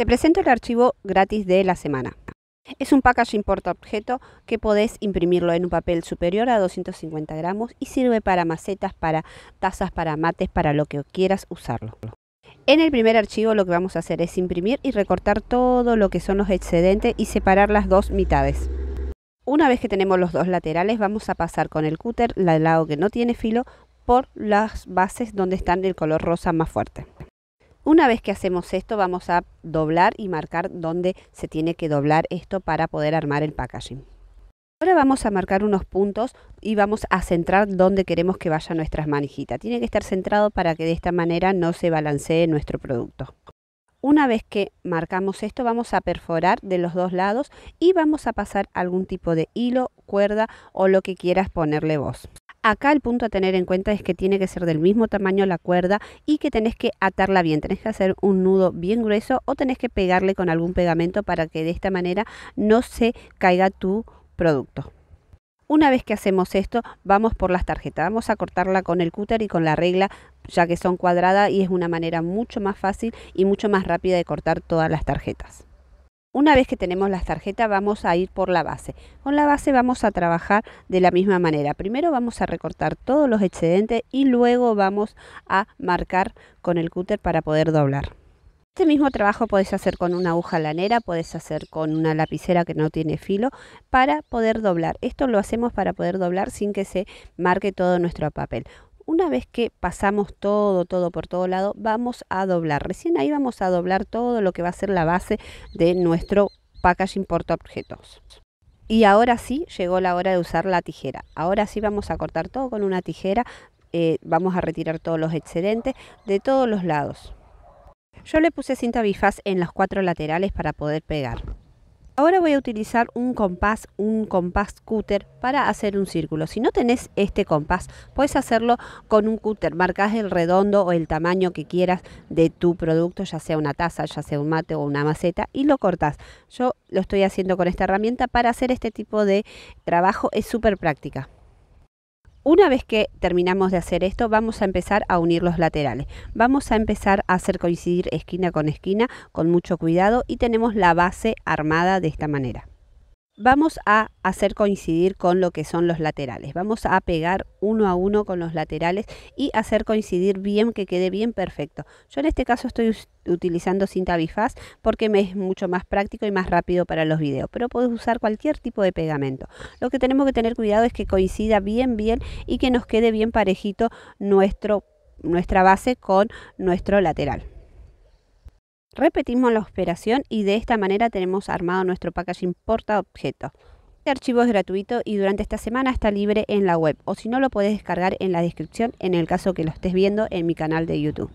Te presento el archivo gratis de la semana. Es un packaging objeto que podés imprimirlo en un papel superior a 250 gramos y sirve para macetas, para tazas, para mates, para lo que quieras usarlo. En el primer archivo lo que vamos a hacer es imprimir y recortar todo lo que son los excedentes y separar las dos mitades. Una vez que tenemos los dos laterales vamos a pasar con el cúter, el lado que no tiene filo, por las bases donde están el color rosa más fuerte. Una vez que hacemos esto vamos a doblar y marcar dónde se tiene que doblar esto para poder armar el packaging. Ahora vamos a marcar unos puntos y vamos a centrar dónde queremos que vaya nuestras manijita. Tiene que estar centrado para que de esta manera no se balancee nuestro producto. Una vez que marcamos esto vamos a perforar de los dos lados y vamos a pasar algún tipo de hilo, cuerda o lo que quieras ponerle vos. Acá el punto a tener en cuenta es que tiene que ser del mismo tamaño la cuerda y que tenés que atarla bien, tenés que hacer un nudo bien grueso o tenés que pegarle con algún pegamento para que de esta manera no se caiga tu producto. Una vez que hacemos esto, vamos por las tarjetas. Vamos a cortarla con el cúter y con la regla, ya que son cuadradas y es una manera mucho más fácil y mucho más rápida de cortar todas las tarjetas. Una vez que tenemos las tarjetas vamos a ir por la base. Con la base vamos a trabajar de la misma manera. Primero vamos a recortar todos los excedentes y luego vamos a marcar con el cúter para poder doblar. Este mismo trabajo puedes hacer con una aguja lanera, puedes hacer con una lapicera que no tiene filo para poder doblar. Esto lo hacemos para poder doblar sin que se marque todo nuestro papel una vez que pasamos todo, todo por todo lado, vamos a doblar. Recién ahí vamos a doblar todo lo que va a ser la base de nuestro packaging objetos. Y ahora sí llegó la hora de usar la tijera. Ahora sí vamos a cortar todo con una tijera. Eh, vamos a retirar todos los excedentes de todos los lados. Yo le puse cinta bifaz en los cuatro laterales para poder pegar. Ahora voy a utilizar un compás, un compás cúter para hacer un círculo. Si no tenés este compás, puedes hacerlo con un cúter. Marcas el redondo o el tamaño que quieras de tu producto, ya sea una taza, ya sea un mate o una maceta, y lo cortas. Yo lo estoy haciendo con esta herramienta para hacer este tipo de trabajo. Es súper práctica una vez que terminamos de hacer esto, vamos a empezar a unir los laterales. Vamos a empezar a hacer coincidir esquina con esquina con mucho cuidado y tenemos la base armada de esta manera vamos a hacer coincidir con lo que son los laterales. Vamos a pegar uno a uno con los laterales y hacer coincidir bien, que quede bien perfecto. Yo en este caso estoy utilizando cinta bifaz porque me es mucho más práctico y más rápido para los videos, pero puedes usar cualquier tipo de pegamento. Lo que tenemos que tener cuidado es que coincida bien, bien y que nos quede bien parejito nuestra base con nuestro lateral. Repetimos la operación y de esta manera tenemos armado nuestro package importa objeto. Este archivo es gratuito y durante esta semana está libre en la web o si no lo puedes descargar en la descripción en el caso que lo estés viendo en mi canal de YouTube.